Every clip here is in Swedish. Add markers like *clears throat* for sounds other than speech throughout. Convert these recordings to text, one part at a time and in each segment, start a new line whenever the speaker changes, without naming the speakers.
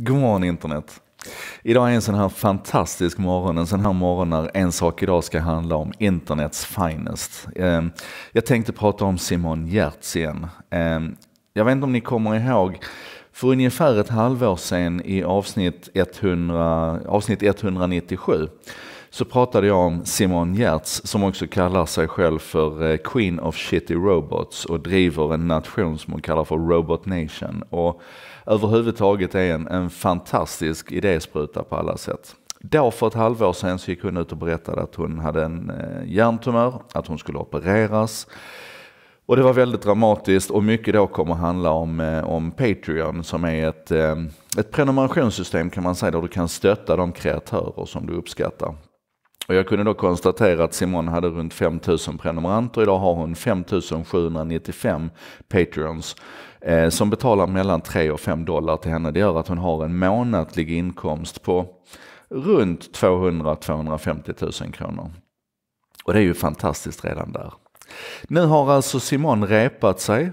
God morgon internet! Idag är en sån här fantastisk morgon, en sån här morgon när En sak idag ska handla om internets finest. Ehm, jag tänkte prata om Simon Giertz igen. Ehm, jag vet inte om ni kommer ihåg, för ungefär ett halvår sedan i avsnitt, 100, avsnitt 197 så pratade jag om Simon Gertz som också kallar sig själv för eh, Queen of Shitty Robots och driver en nation som hon kallar för Robot Nation. Och överhuvudtaget är en, en fantastisk idéspruta på alla sätt. Då för ett halvår sedan så gick hon ut och berättade att hon hade en eh, hjärntumör, att hon skulle opereras. Och det var väldigt dramatiskt och mycket då kommer handla om, eh, om Patreon som är ett, ett prenumerationssystem kan man säga där du kan stötta de kreatörer som du uppskattar. Och jag kunde då konstatera att Simon hade runt 5000 prenumeranter. Idag har hon 5795 patreons eh, som betalar mellan 3 och 5 dollar till henne. Det gör att hon har en månatlig inkomst på runt 200 250 000 kronor. Och det är ju fantastiskt redan där. Nu har alltså Simon repat sig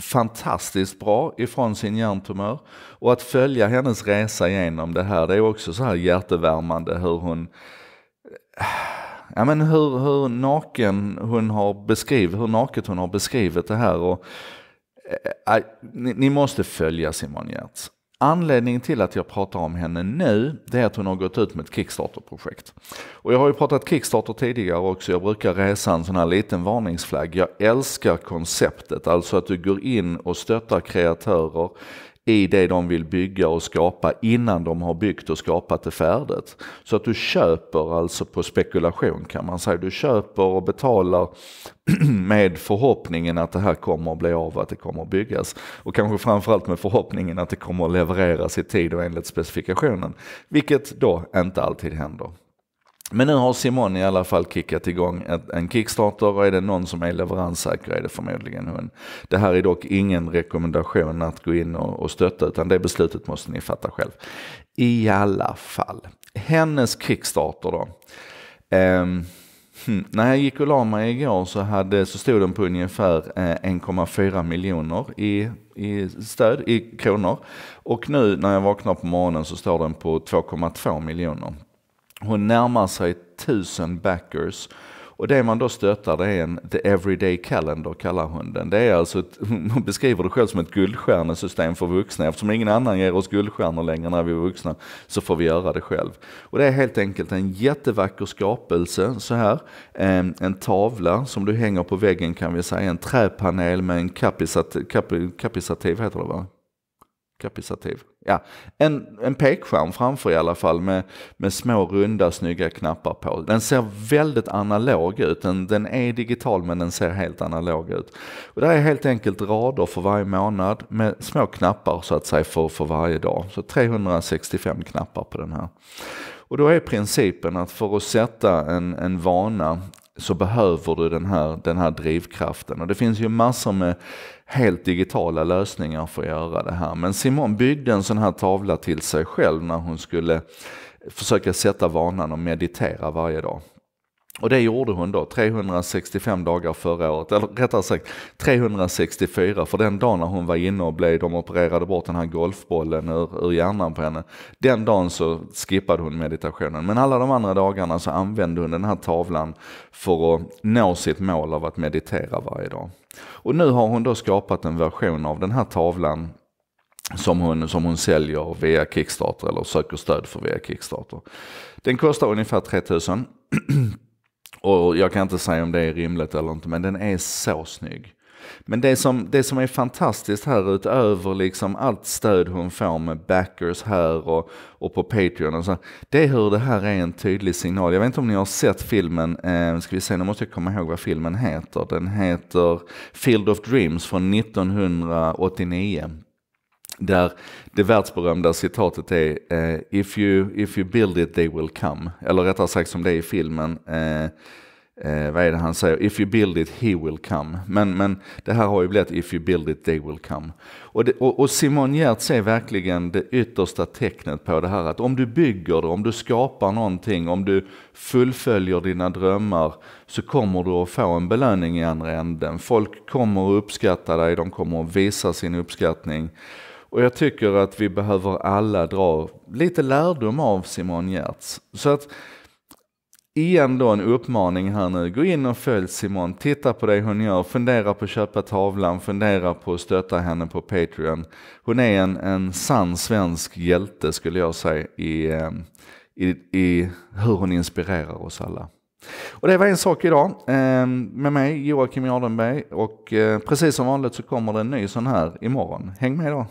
fantastiskt bra ifrån sin hjärntumör. Och att följa hennes resa genom det här, det är också så här hjärtevärmande hur hon ja, men hur, hur naken hon har beskrivit, hur naket hon har beskrivit det här. Och, äh, ni, ni, måste följa Simon Giertz. Anledningen till att jag pratar om henne nu, det är att hon har gått ut med ett Kickstarter-projekt. Och jag har ju pratat Kickstarter tidigare också, jag brukar resa en sån här liten varningsflagg. Jag älskar konceptet, alltså att du går in och stöttar kreatörer i det de vill bygga och skapa innan de har byggt och skapat det färdigt. Så att du köper alltså på spekulation kan man säga. Du köper och betalar *clears throat* med förhoppningen att det här kommer att bli av, att det kommer att byggas. Och kanske framförallt med förhoppningen att det kommer att levereras i tid och enligt specifikationen. Vilket då inte alltid händer. Men nu har Simon i alla fall kickat igång en Kickstarter och är det någon som är leveranssäker är det förmodligen hon. Det här är dock ingen rekommendation att gå in och stötta utan det beslutet måste ni fatta själv. I alla fall, hennes Kickstarter då. Um, När jag gick och la mig igår så, hade, så stod den på ungefär 1,4 eh, miljoner i, i stöd, i kronor. Och nu när jag vaknar på morgonen så står den på 2,2 miljoner. Hon närmar sig 1000 backers. Och det man då stöttar det är en The Everyday Calendar kallar hon den. Det är alltså, ett, *laughs* hon beskriver det själv som ett guldstjärnesystem för vuxna. Eftersom ingen annan ger oss guldstjärnor längre när vi är vuxna så får vi göra det själv. Och det är helt enkelt en jättevacker skapelse så här. En, ehm, en tavla som du hänger på väggen kan vi säga, en träpanel med en kapisat, kap, kapisativ heter det va? Kapisativ. Ja, en, en pekskärm framför i alla fall med, med små runda snygga knappar på. Den ser väldigt analog ut. Den, den är digital men den ser helt analog ut. Och det är helt enkelt rader för varje månad med små knappar så att säga för, för varje dag. Så 365 knappar på den här. Och då är principen att för att sätta en, en vana så behöver du den här, den här drivkraften. Och det finns ju massor med helt digitala lösningar för att göra det här. Men Simon byggde en sån här tavla till sig själv när hon skulle försöka sätta vanan och meditera varje dag. Och det gjorde hon då 365 dagar förra året, eller rättare sagt 364 för den dagen när hon var inne och blev, de opererade bort den här golfbollen ur, ur hjärnan på henne. Den dagen så skippade hon meditationen. Men alla de andra dagarna så använde hon den här tavlan för att nå sitt mål av att meditera varje dag. Och nu har hon då skapat en version av den här tavlan som hon, som hon säljer via Kickstarter eller söker stöd för via Kickstarter. Den kostar ungefär 3000 och jag kan inte säga om det är rimligt eller inte, men den är så snygg. Men det som, det som är fantastiskt här utöver liksom allt stöd hon får med backers här och, och på Patreon och så, det är hur det här är en tydlig signal. Jag vet inte om ni har sett filmen, eh, ska vi se, nu måste jag komma ihåg vad filmen heter. Den heter Field of Dreams från 1989 där det världsberömda citatet är eh, if, you, “If you build it they will come”. Eller rättare sagt som det är i filmen. Eh, eh, vad är det han säger? If you build it, he will come. Men, men det här har ju blivit if you build it, they will come. Och, det, och, och Simon Giertz är verkligen det yttersta tecknet på det här att om du bygger det, om du skapar någonting, om du fullföljer dina drömmar så kommer du att få en belöning i andra änden. Folk kommer att uppskatta dig, de kommer att visa sin uppskattning. Och jag tycker att vi behöver alla dra lite lärdom av Simon Giertz. Så att, igen då en uppmaning här nu. Gå in och följ Simon, titta på det hon gör, fundera på att köpa tavlan, fundera på att stötta henne på Patreon. Hon är en, en sann svensk hjälte skulle jag säga i, eh, i, i hur hon inspirerar oss alla. Och det var en sak idag eh, med mig, Joakim Jardenberg. Och eh, precis som vanligt så kommer det en ny sån här imorgon. Häng med då!